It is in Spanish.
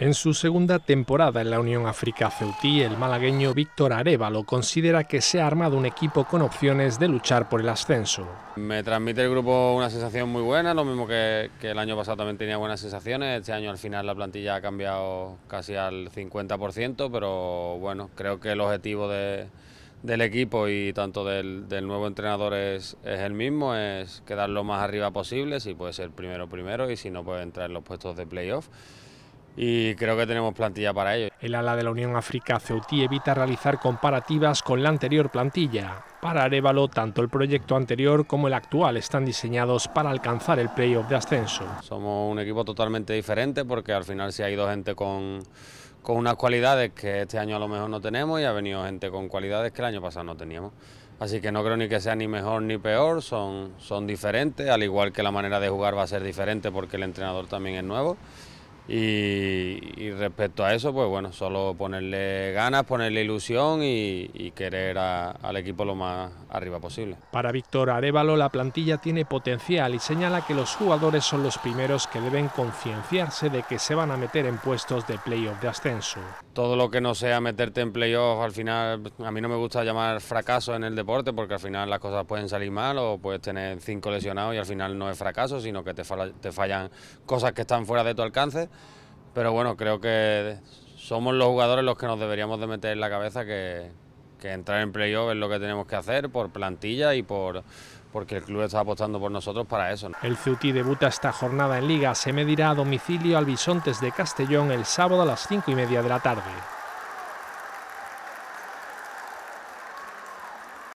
En su segunda temporada en la Unión África Ceutí, el malagueño Víctor Arevalo considera que se ha armado un equipo con opciones de luchar por el ascenso. Me transmite el grupo una sensación muy buena, lo mismo que, el año pasado también tenía buenas sensaciones. Este año al final la plantilla ha cambiado casi al 50%, pero bueno, creo que el objetivo del equipo y tanto del, nuevo entrenador es, el mismo, es quedar lo más arriba posible, si puede ser primero primero y si no puede entrar en los puestos de playoff y creo que tenemos plantilla para ello. El ala de la Unión África Ceutí evita realizar comparativas con la anterior plantilla. Para Arevalo, tanto el proyecto anterior como el actual están diseñados para alcanzar el playoff de ascenso. Somos un equipo totalmente diferente porque al final se ha ido gente con, con unas cualidades que este año a lo mejor no tenemos y ha venido gente con cualidades que el año pasado no teníamos. Así que no creo ni que sea ni mejor ni peor, son, son diferentes, al igual que la manera de jugar va a ser diferente porque el entrenador también es nuevo y, respecto a eso, pues bueno, solo ponerle ganas, ponerle ilusión y, querer al equipo lo más arriba posible. Para Víctor Arevalo, la plantilla tiene potencial y señala que los jugadores son los primeros que deben concienciarse de que se van a meter en puestos de playoff de ascenso. Todo lo que no sea meterte en playoff, al final, a mí no me gusta llamar fracaso en el deporte porque al final las cosas pueden salir mal o puedes tener cinco lesionados y al final no es fracaso, sino que te fallan cosas que están fuera de tu alcance. Pero bueno, creo que somos los jugadores los que nos deberíamos de meter en la cabeza que, entrar en playoff es lo que tenemos que hacer por plantilla y por porque el club está apostando por nosotros para eso. El Ceuti debuta esta jornada en Liga. Se medirá a domicilio al Bisontes de Castellón el sábado a las 5 y media de la tarde.